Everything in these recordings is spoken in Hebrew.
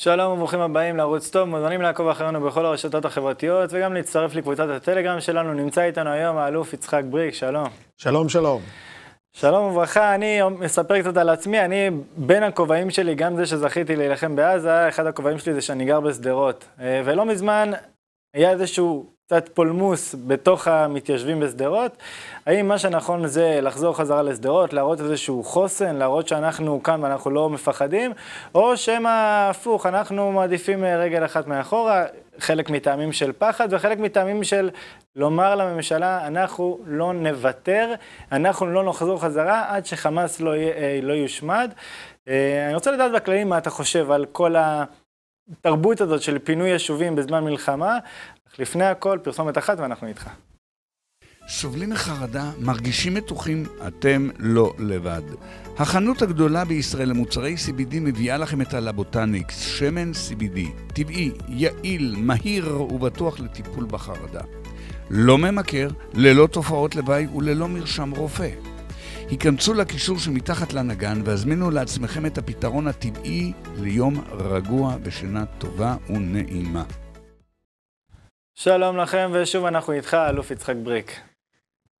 שלום וברוכים הבאים לערוץ טוב, מוזמנים לעקוב אחרינו בכל הרשתות החברתיות וגם להצטרף לקבוצת הטלגרם שלנו. נמצא איתנו היום האלוף יצחק בריק, שלום. שלום, שלום. שלום וברכה, אני מספר קצת על עצמי, אני בין הכובעים שלי, גם זה שזכיתי להילחם בעזה, אחד הכובעים שלי זה שאני גר בשדרות. אה, ולא מזמן היה איזשהו קצת פולמוס בתוך המתיישבים בשדרות, האם מה שנכון זה לחזור חזרה לשדרות, להראות איזשהו חוסן, להראות שאנחנו כאן ואנחנו לא מפחדים, או שמא הפוך, אנחנו מעדיפים אה, רגל אחת מאחורה, חלק מטעמים של פחד וחלק מטעמים של לומר לממשלה, אנחנו לא נוותר, אנחנו לא נחזור חזרה עד שחמאס לא, אה, לא יושמד. אה, אני רוצה לדעת בכללים מה אתה חושב על כל ה... התרבות הזאת של פינוי יישובים בזמן מלחמה, אך לפני הכל פרסומת אחת ואנחנו איתך. סובלים מחרדה, מרגישים מתוחים, אתם לא לבד. החנות הגדולה בישראל למוצרי CBD מביאה לכם את הלבוטניקס, שמן CBD, טבעי, יעיל, מהיר ובטוח לטיפול בחרדה. לא ממכר, ללא תופעות לוואי וללא מרשם רופא. היכנסו לקישור שמתחת לנגן והזמינו לעצמכם את הפתרון הטבעי ליום רגוע ושינה טובה ונעימה. שלום לכם, ושוב אנחנו איתך, אלוף יצחק בריק.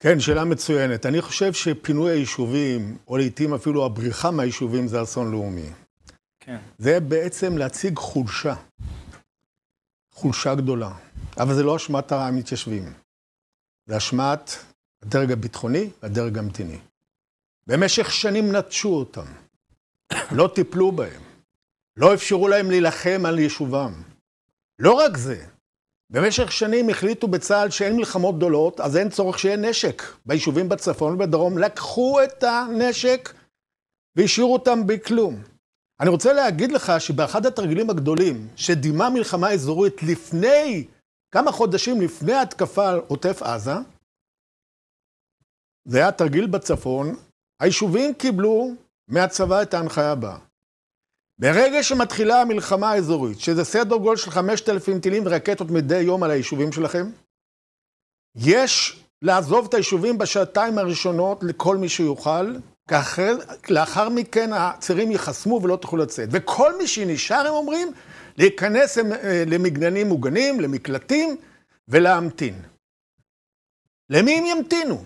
כן, שאלה מצוינת. אני חושב שפינוי היישובים, או לעיתים אפילו הבריחה מהיישובים, זה אסון לאומי. כן. זה בעצם להציג חולשה. חולשה גדולה. אבל זה לא אשמת המתיישבים. זה אשמת הדרג הביטחוני והדרג המדיני. במשך שנים נטשו אותם, לא טיפלו בהם, לא אפשרו להם להילחם על יישובם. לא רק זה, במשך שנים החליטו בצה"ל שאין מלחמות גדולות, אז אין צורך שיהיה נשק ביישובים בצפון ובדרום. לקחו את הנשק והשאירו אותם בכלום. אני רוצה להגיד לך שבאחד התרגילים הגדולים, שדימה מלחמה אזורית לפני, כמה חודשים לפני ההתקפה על עוטף עזה, זה היה תרגיל בצפון, היישובים קיבלו מהצבא את ההנחיה הבאה. ברגע שמתחילה המלחמה האזורית, שזה סדר גודל של 5,000 טילים ורקטות מדי יום על היישובים שלכם, יש לעזוב את היישובים בשעתיים הראשונות לכל מי שיוכל, כאחר, לאחר מכן הצירים ייחסמו ולא תוכלו לצאת. וכל מי שנשאר, הם אומרים, להיכנס אה, למגננים מוגנים, למקלטים, ולהמתין. למי הם ימתינו?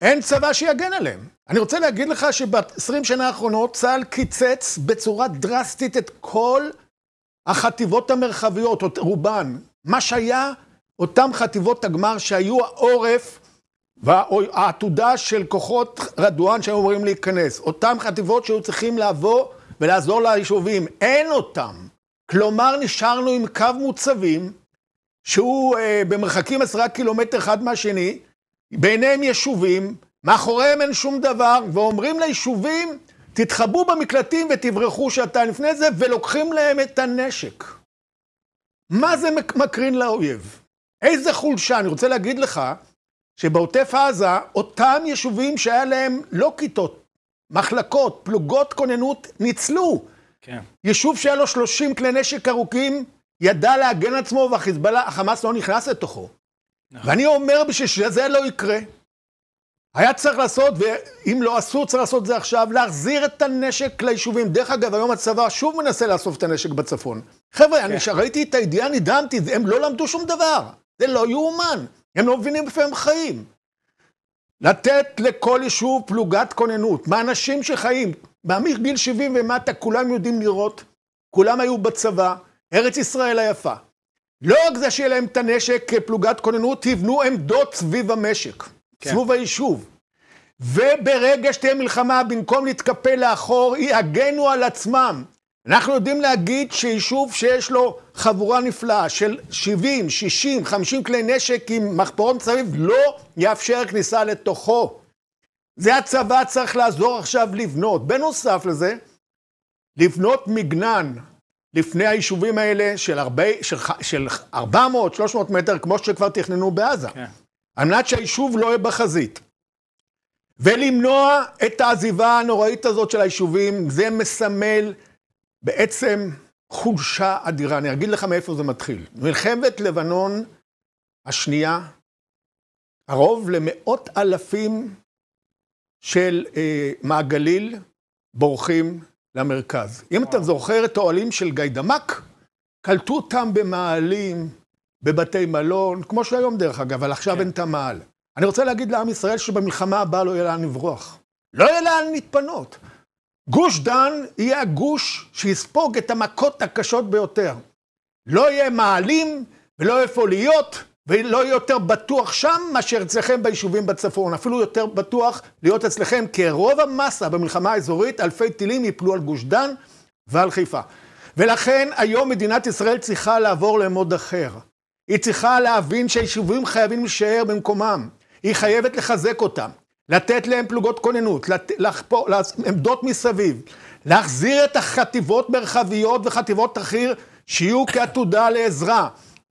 אין צבא שיגן עליהם. אני רוצה להגיד לך שב-20 שנה האחרונות צה"ל קיצץ בצורה דרסטית את כל החטיבות המרחביות, או רובן. מה שהיה אותן חטיבות הגמר שהיו העורף והעתודה של כוחות רדואן שהיו אמורים להיכנס. אותן חטיבות שהיו צריכים לבוא ולעזור ליישובים, אין אותן. כלומר, נשארנו עם קו מוצבים, שהוא אה, במרחקים עשרה קילומטר אחד מהשני, ביניהם יישובים, מאחוריהם אין שום דבר, ואומרים ליישובים, תתחבאו במקלטים ותברחו שעתיים לפני זה, ולוקחים להם את הנשק. מה זה מקרין לאויב? איזה חולשה. אני רוצה להגיד לך שבעוטף עזה, אותם יישובים שהיה להם לא כיתות, מחלקות, פלוגות כוננות, ניצלו. כן. יישוב שהיה לו 30 כלי נשק ארוכים, ידע להגן עצמו והחיזבאללה, החמאס לא נכנס לתוכו. נכון. ואני אומר בשביל שזה לא יקרה. היה צריך לעשות, ואם לא עשו, צריך לעשות את זה עכשיו, להחזיר את הנשק ליישובים. דרך אגב, היום הצבא שוב מנסה לאסוף את הנשק בצפון. חבר'ה, אני כן. ראיתי את הידיעה נדהמתי, הם לא למדו שום דבר. זה לא יאומן. הם לא מבינים איפה הם חיים. לתת לכל יישוב פלוגת כוננות, מהאנשים שחיים, מהגיל 70 ומטה, כולם יודעים לראות, כולם היו בצבא, ארץ ישראל היפה. לא רק זה שיהיה להם את הנשק כפלוגת כוננות, תבנו עמדות סביב המשק, כן. סביב היישוב. וברגע שתהיה מלחמה, במקום להתקפל לאחור, יגנו על עצמם. אנחנו יודעים להגיד שיישוב שיש לו חבורה נפלאה של 70, 60, 50 כלי נשק עם מחפרון מסביב, לא יאפשר כניסה לתוכו. זה הצבא צריך לעזור עכשיו לבנות. בנוסף לזה, לבנות מגנן לפני היישובים האלה של, הרבה, של, של 400-300 מטר, כמו שכבר תכננו בעזה. כן. על מנת שהיישוב לא יהיה בחזית. ולמנוע את העזיבה הנוראית הזאת של היישובים, זה מסמל בעצם חולשה אדירה. אני אגיד לך מאיפה זה מתחיל. מלחמת לבנון השנייה, קרוב למאות אלפים של אה, מהגליל בורחים למרכז. אם אתה זוכר את האוהלים של גיידמק, קלטו אותם במאהלים, בבתי מלון, כמו שהיום דרך אגב, אבל עכשיו כן. אין את המאהל. אני רוצה להגיד לעם ישראל שבמלחמה הבאה לא יהיה לאן לברוח. לא יהיה לאן להתפנות. גוש דן יהיה הגוש שיספוג את המכות הקשות ביותר. לא יהיה מעלים ולא איפה להיות, ולא יותר בטוח שם מאשר אצלכם ביישובים בצפון. אפילו יותר בטוח להיות אצלכם, כי רוב המסה במלחמה האזורית, אלפי טילים ייפלו על גוש דן ועל חיפה. ולכן היום מדינת ישראל צריכה לעבור למוד אחר. היא צריכה להבין שהיישובים חייבים להישאר במקומם. היא חייבת לחזק אותם, לתת להם פלוגות כוננות, לת... לחפור, לעמדות מסביב, להחזיר את החטיבות מרחביות וחטיבות תחיר שיהיו כעתודה לעזרה.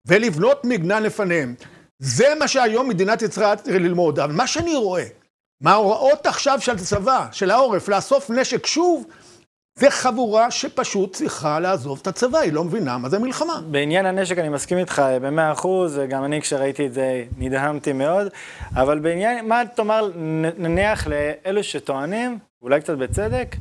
ולבנות מגנן לפניהם. זה מה שהיום מדינת ישראל צריכה ללמוד. אבל מה שאני רואה, מההוראות עכשיו של הצבא, של העורף, לאסוף נשק שוב, זה חבורה שפשוט צריכה לעזוב את הצבא, היא לא מבינה מה זה מלחמה. בעניין הנשק אני מסכים איתך במאה אחוז, גם אני כשראיתי את זה נדהמתי מאוד, אבל בעניין, מה תאמר, נניח לאלו שטוענים, אולי קצת בצדק,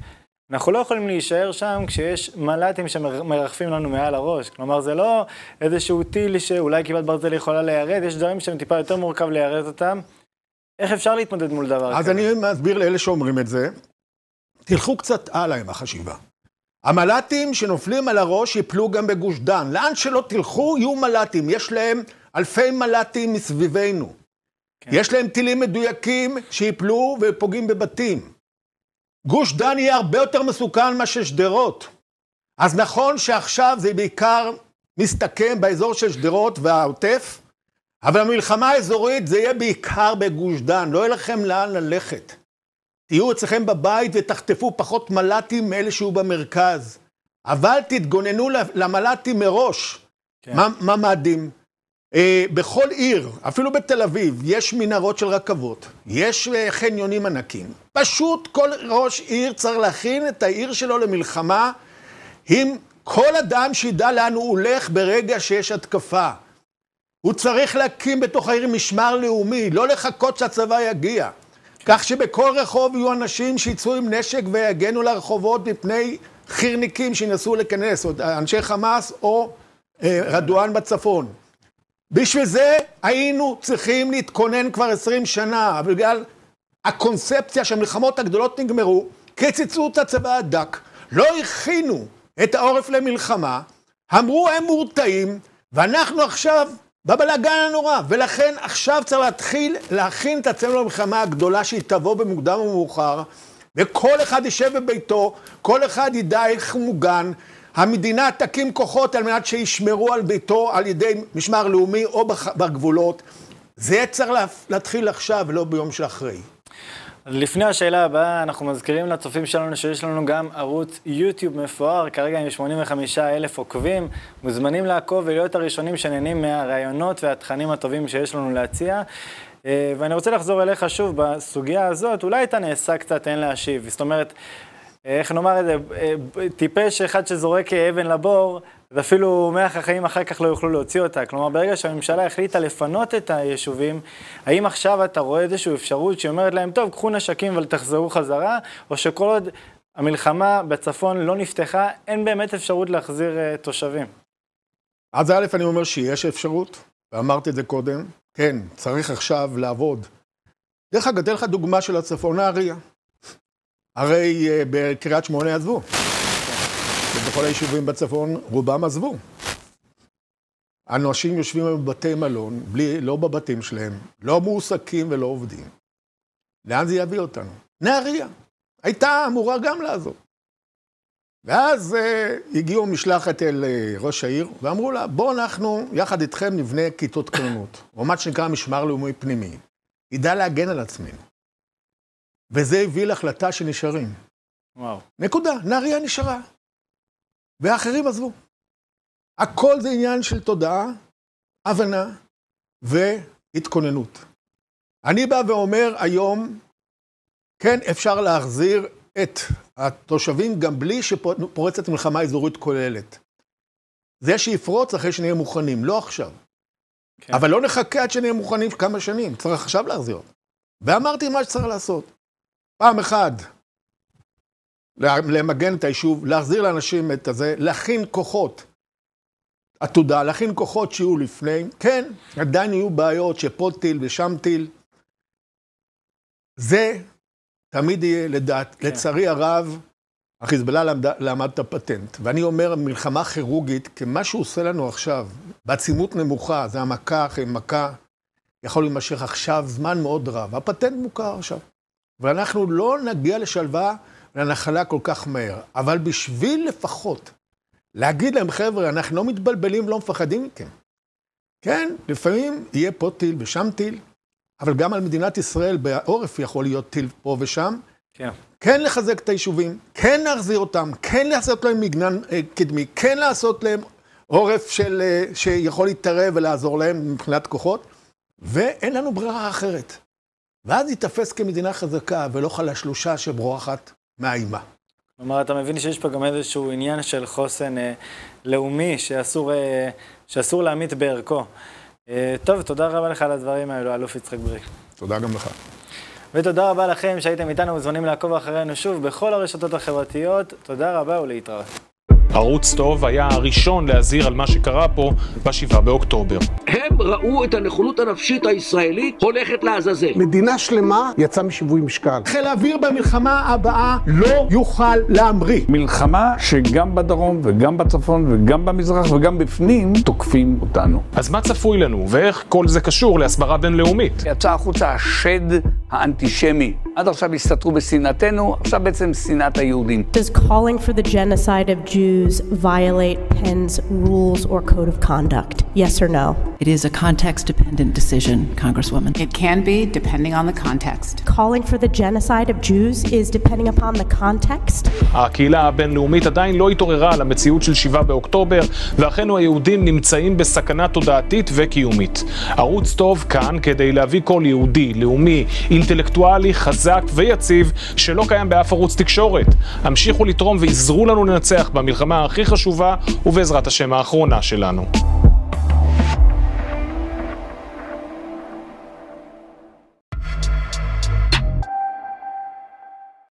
אנחנו לא יכולים להישאר שם כשיש מל"טים שמרחפים לנו מעל הראש. כלומר, זה לא איזשהו טיל שאולי כיפת ברזל יכולה ליירד, יש דברים שהם טיפה יותר מורכב ליירד אותם. איך אפשר להתמודד מול דבר אז כזה? אז אני מסביר לאלה שאומרים את זה, תלכו קצת הלאה עם החשיבה. המל"טים שנופלים על הראש ייפלו גם בגוש דן. לאן שלא תלכו, יהיו מל"טים. יש להם אלפי מל"טים מסביבנו. כן. יש להם טילים מדויקים שיפלו ופוגעים בבתים. גוש דן יהיה הרבה יותר מסוכן מאשר שדרות. אז נכון שעכשיו זה בעיקר מסתכם באזור של שדרות והעוטף, אבל המלחמה האזורית זה יהיה בעיקר בגוש דן, לא יהיה לכם לאן ללכת. תהיו אצלכם בבית ותחטפו פחות מל"טים מאלה שהיו במרכז. אבל תתגוננו למל"טים מראש. כן. מה ממ"דים, אה, בכל עיר, אפילו בתל אביב, יש מנהרות של רכבות, יש אה, חניונים ענקים. פשוט כל ראש עיר צריך להכין את העיר שלו למלחמה עם כל אדם שידע לאן הוא הולך ברגע שיש התקפה. הוא צריך להקים בתוך העיר משמר לאומי, לא לחכות שהצבא יגיע. כך שבכל רחוב יהיו אנשים שיצאו עם נשק ויגנו לרחובות מפני חירניקים שינסו לכנס, אנשי חמאס או אה, רדואן בצפון. בשביל זה היינו צריכים להתכונן כבר 20 שנה, אבל בגלל הקונספציה שהמלחמות הגדולות נגמרו, קיצצו את הצבא הדק, לא הכינו את העורף למלחמה, אמרו הם מורתעים, ואנחנו עכשיו בבלאגן הנורא, ולכן עכשיו צריך להתחיל להכין את עצמנו למלחמה הגדולה שהיא תבוא במוקדם או מאוחר, וכל אחד יישב בביתו, כל אחד ידע איך הוא מוגן, המדינה תקים כוחות על מנת שישמרו על ביתו על ידי משמר לאומי או בגבולות. זה צריך להתחיל עכשיו, לא ביום שאחרי. לפני השאלה הבאה, אנחנו מזכירים לצופים שלנו שיש לנו גם ערוץ יוטיוב מפואר, כרגע עם 85 אלף עוקבים. מוזמנים לעקוב ולהיות הראשונים שנהנים מהרעיונות והתכנים הטובים שיש לנו להציע. אה, ואני רוצה לחזור אליך שוב בסוגיה הזאת, אולי אתה נעשה קצת אין להשיב. זאת אומרת, איך נאמר את זה, טיפש אחד שזורק אבן לבור, אז אפילו מאה חכמים אחר כך לא יוכלו להוציא אותה. כלומר, ברגע שהממשלה החליטה לפנות את היישובים, האם עכשיו אתה רואה איזושהי אפשרות שאומרת להם, טוב, קחו נשקים אבל תחזרו חזרה, או שכל עוד המלחמה בצפון לא נפתחה, אין באמת אפשרות להחזיר אה, תושבים? אז א', אני אומר שיש אפשרות, ואמרתי את זה קודם, כן, צריך עכשיו לעבוד. דרך אגב, אתן לך דוגמה של הצפון, נהריה. הרי uh, בקריית שמונה עזבו. ובכל היישובים בצפון, רובם עזבו. אנשים יושבים היום בבתי מלון, בלי, לא בבתים שלהם, לא מועסקים ולא עובדים. לאן זה יביא אותנו? נהריה. הייתה אמורה גם לעזוב. ואז uh, הגיעו משלחת אל uh, ראש העיר, ואמרו לה, בואו אנחנו, יחד איתכם, נבנה כיתות כוננות, או מה שנקרא משמר לאומי פנימי. ידע להגן על עצמנו. וזה הביא להחלטה שנשארים. וואו. נקודה, נהריה נשארה. והאחרים עזבו. הכל זה עניין של תודעה, הבנה והתכוננות. אני בא ואומר היום, כן, אפשר להחזיר את התושבים גם בלי שפורצת מלחמה אזורית כוללת. זה שיפרוץ אחרי שנהיה מוכנים, לא עכשיו. כן. אבל לא נחכה עד שנהיה מוכנים כמה שנים, צריך עכשיו להחזיר ואמרתי מה שצריך לעשות. פעם אחת, למגן את היישוב, להחזיר לאנשים את הזה, להכין כוחות עתודה, להכין כוחות שיהיו לפני. כן, עדיין יהיו בעיות שפה טיל ושם טיל. זה תמיד יהיה, לדעת, כן. לצערי הרב, החיזבאללה למד, למד את הפטנט. ואני אומר, מלחמה כירורגית, כי מה שהוא עושה לנו עכשיו, בעצימות נמוכה, זה המכה אחרי מכה, יכול להימשך עכשיו זמן מאוד רב. הפטנט מוכר עכשיו. ואנחנו לא נגיע לשלווה, לנחלה כל כך מהר. אבל בשביל לפחות להגיד להם, חבר'ה, אנחנו לא מתבלבלים ולא מפחדים מכם. כן, לפעמים יהיה פה טיל ושם טיל, אבל גם על מדינת ישראל בעורף יכול להיות טיל פה ושם. כן. כן לחזק את היישובים, כן להחזיר אותם, כן לעשות להם מגנן אה, קדמי, כן לעשות להם עורף של, אה, שיכול להתערב ולעזור להם מבחינת כוחות, ואין לנו ברירה אחרת. ואז ייתפס כמדינה חזקה ולא חלשלושה שבורחת מהאימה. כלומר, אתה מבין שיש פה גם איזשהו עניין של חוסן אה, לאומי שאסור, אה, שאסור להמית בערכו. אה, טוב, תודה רבה לך על הדברים האלו, אלוף יצחק בריק. תודה גם לך. ותודה רבה לכם שהייתם איתנו, מוזמנים לעקוב אחרינו שוב בכל הרשתות החברתיות. תודה רבה ולהתראות. ערוץ טוב היה הראשון להזהיר על מה שקרה פה ב-7 באוקטובר. הם ראו את הנכונות הנפשית הישראלית הולכת לעזאזל. מדינה שלמה יצאה משיווי משקל. חיל האוויר במלחמה הבאה לא יוכל להמריא. מלחמה שגם בדרום וגם בצפון וגם במזרח וגם בפנים תוקפים אותנו. אז מה צפוי לנו ואיך כל זה קשור להסברה בינלאומית? יצא החוצה השד האנטישמי. עד עכשיו הסתתרו בשנאתנו, עכשיו בעצם שנאת היהודים. Does calling for the genocide of Jews violate Penn's rules or code of conduct? yes or no? It is a context dependent decision, Congresswoman. It can be, depending on the context. Calling for the genocide of Jews is depending upon the context. הקהילה הבינלאומית עדיין לא התעוררה על המציאות של 7 באוקטובר, ואחינו היהודים נמצאים בסכנה תודעתית וקיומית. ערוץ טוב כאן כדי להביא קול יהודי, לאומי, אינטלקטואלי, חזק ויציב, שלא קיים באף ערוץ תקשורת. המשיכו לתרום ועזרו לנו לנצח במלחמה הכי חשובה, ובעזרת השם האחרונה שלנו.